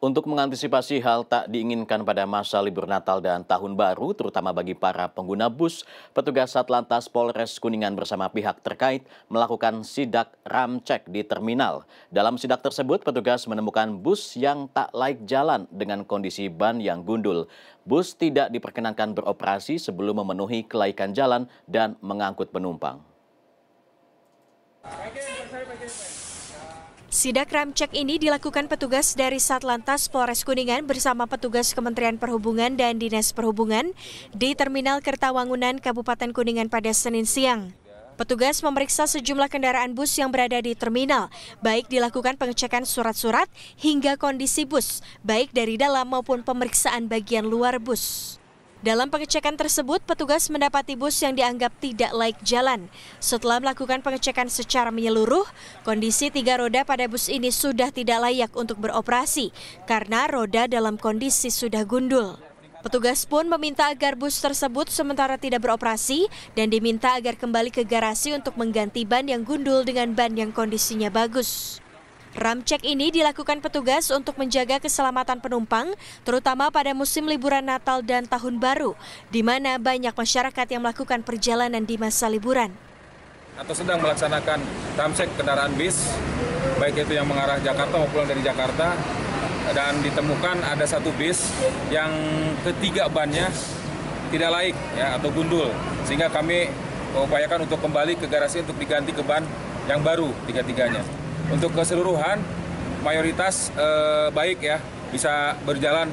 Untuk mengantisipasi hal tak diinginkan pada masa libur Natal dan Tahun Baru, terutama bagi para pengguna bus, petugas Satlantas Polres Kuningan bersama pihak terkait melakukan sidak ramcek di terminal. Dalam sidak tersebut, petugas menemukan bus yang tak laik jalan dengan kondisi ban yang gundul. Bus tidak diperkenankan beroperasi sebelum memenuhi kelaikan jalan dan mengangkut penumpang. Sidak rem cek ini dilakukan petugas dari Satlantas Polres Kuningan bersama petugas Kementerian Perhubungan dan Dinas Perhubungan di Terminal Kertawangunan Kabupaten Kuningan pada Senin siang. Petugas memeriksa sejumlah kendaraan bus yang berada di terminal, baik dilakukan pengecekan surat-surat hingga kondisi bus, baik dari dalam maupun pemeriksaan bagian luar bus. Dalam pengecekan tersebut, petugas mendapati bus yang dianggap tidak laik jalan. Setelah melakukan pengecekan secara menyeluruh, kondisi tiga roda pada bus ini sudah tidak layak untuk beroperasi karena roda dalam kondisi sudah gundul. Petugas pun meminta agar bus tersebut sementara tidak beroperasi dan diminta agar kembali ke garasi untuk mengganti ban yang gundul dengan ban yang kondisinya bagus. Ramcek ini dilakukan petugas untuk menjaga keselamatan penumpang, terutama pada musim liburan Natal dan Tahun Baru, di mana banyak masyarakat yang melakukan perjalanan di masa liburan. Atau sedang melaksanakan ramcek kendaraan bis, baik itu yang mengarah Jakarta maupun dari Jakarta, dan ditemukan ada satu bis yang ketiga bannya tidak laik ya atau gundul, sehingga kami upayakan untuk kembali ke garasi untuk diganti ke ban yang baru tiga-tiganya untuk keseluruhan mayoritas eh, baik ya bisa berjalan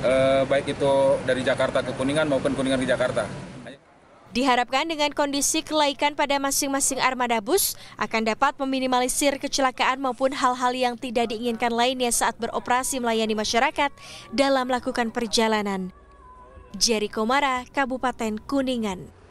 eh, baik itu dari Jakarta ke Kuningan maupun Kuningan ke Jakarta. Diharapkan dengan kondisi kelaikan pada masing-masing armada bus akan dapat meminimalisir kecelakaan maupun hal-hal yang tidak diinginkan lainnya saat beroperasi melayani masyarakat dalam melakukan perjalanan. Jerry Komara, Kabupaten Kuningan.